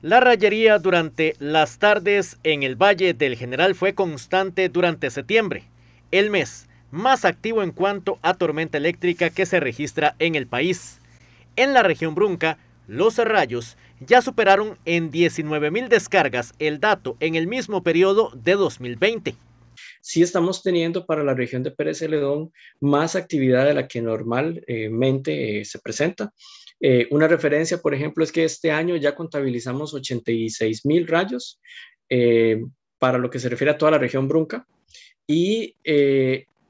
La rayería durante las tardes en el Valle del General fue constante durante septiembre, el mes más activo en cuanto a tormenta eléctrica que se registra en el país. En la región Brunca, los rayos ya superaron en 19.000 descargas el dato en el mismo periodo de 2020 sí estamos teniendo para la región de Pérez Celedón más actividad de la que normalmente eh, se presenta. Eh, una referencia, por ejemplo, es que este año ya contabilizamos 86 mil rayos eh, para lo que se refiere a toda la región brunca y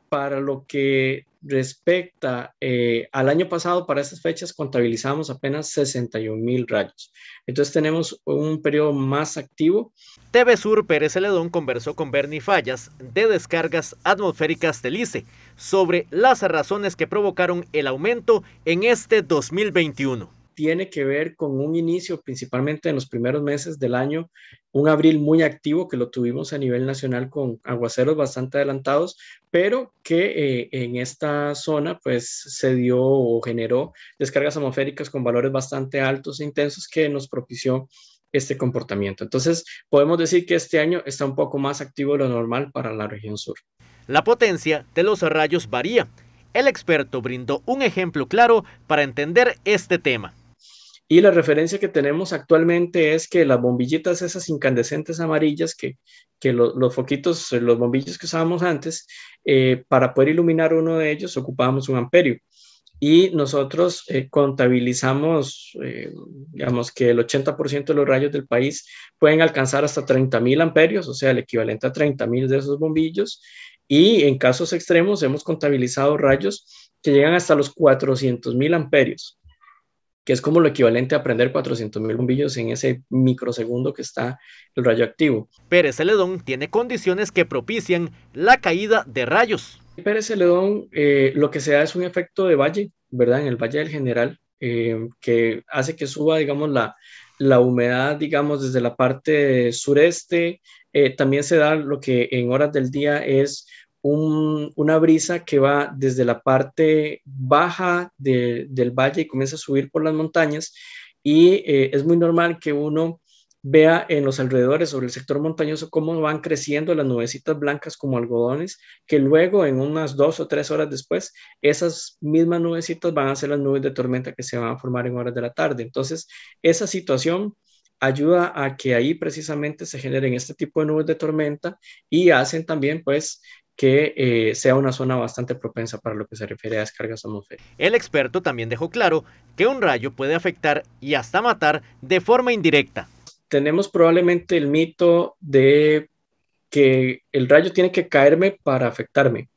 para lo que respecta eh, al año pasado, para estas fechas contabilizamos apenas 61 mil rayos. Entonces tenemos un periodo más activo. TV Sur Pérez Celedón conversó con Bernie Fallas de descargas atmosféricas del ICE sobre las razones que provocaron el aumento en este 2021 tiene que ver con un inicio, principalmente en los primeros meses del año, un abril muy activo que lo tuvimos a nivel nacional con aguaceros bastante adelantados, pero que eh, en esta zona pues se dio o generó descargas atmosféricas con valores bastante altos e intensos que nos propició este comportamiento. Entonces, podemos decir que este año está un poco más activo de lo normal para la región sur. La potencia de los rayos varía. El experto brindó un ejemplo claro para entender este tema. Y la referencia que tenemos actualmente es que las bombillitas esas incandescentes amarillas, que, los foquitos, los bombillos que usábamos antes, eh, para poder iluminar uno de ellos ocupábamos un amperio. Y nosotros eh, contabilizamos, eh, digamos, que el 80% de los rayos del país pueden alcanzar hasta 30.000 amperios, o sea, el equivalente a 30.000 de esos bombillos. Y en casos extremos hemos contabilizado rayos que llegan hasta los 400.000 amperios que es como lo equivalente a prender 400.000 bombillos en ese microsegundo que está el rayo activo. Pérez Celedón tiene condiciones que propician la caída de rayos. Pérez Celedón eh, lo que se da es un efecto de valle, ¿verdad? En el Valle del General, eh, que hace que suba, digamos, la, humedad, digamos, desde la parte sureste. Eh, también se da lo que en horas del día es una brisa que va desde la parte baja del valle y comienza a subir por las montañas y eh, es muy normal que uno vea en los alrededores sobre el sector montañoso cómo van creciendo las nubecitas blancas como algodones, que luego en unas dos o tres horas después, esas mismas nubecitas van a ser las nubes de tormenta que se van a formar en horas de la tarde. Entonces, esa situación ayuda a que ahí precisamente se generen este tipo de nubes de tormenta y hacen también pues que eh, sea una zona bastante propensa para lo que se refiere a descargas atmosféricas. El experto también dejó claro que un rayo puede afectar y hasta matar de forma indirecta. Tenemos probablemente el mito de que el rayo tiene que caerme para afectarme.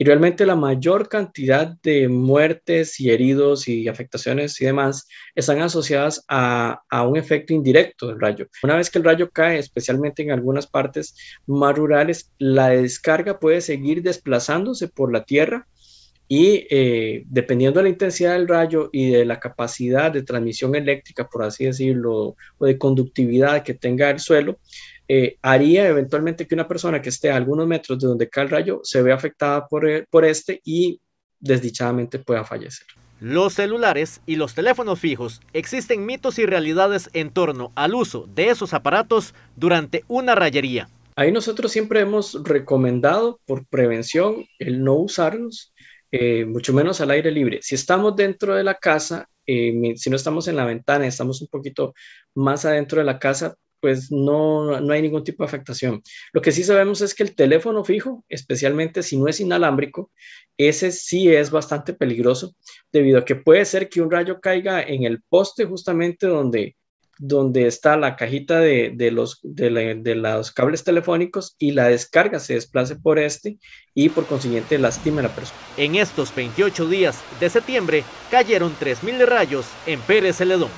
Y realmente la mayor cantidad de muertes y heridos y afectaciones y demás están asociadas a, un efecto indirecto del rayo. Una vez que el rayo cae, especialmente en algunas partes más rurales, la descarga puede seguir desplazándose por la tierra y eh, dependiendo de la intensidad del rayo y de la capacidad de transmisión eléctrica, por así decirlo, o de conductividad que tenga el suelo, eh, haría eventualmente que una persona que esté a algunos metros de donde cae el rayo se vea afectada por, eh, por este y desdichadamente pueda fallecer. Los celulares y los teléfonos fijos existen mitos y realidades en torno al uso de esos aparatos durante una rayería. Ahí nosotros siempre hemos recomendado por prevención el no usarlos, eh, mucho menos al aire libre. Si estamos dentro de la casa, si no estamos en la ventana, estamos un poquito más adentro de la casa, pues no, no hay ningún tipo de afectación. Lo que sí sabemos es que el teléfono fijo, especialmente si no es inalámbrico, ese sí es bastante peligroso debido a que puede ser que un rayo caiga en el poste justamente donde, donde está la cajita de, los, de, los cables telefónicos y la descarga se desplace por este y por consiguiente lastime a la persona. En estos 28 días de septiembre cayeron 3.000 rayos en Pérez Celedón.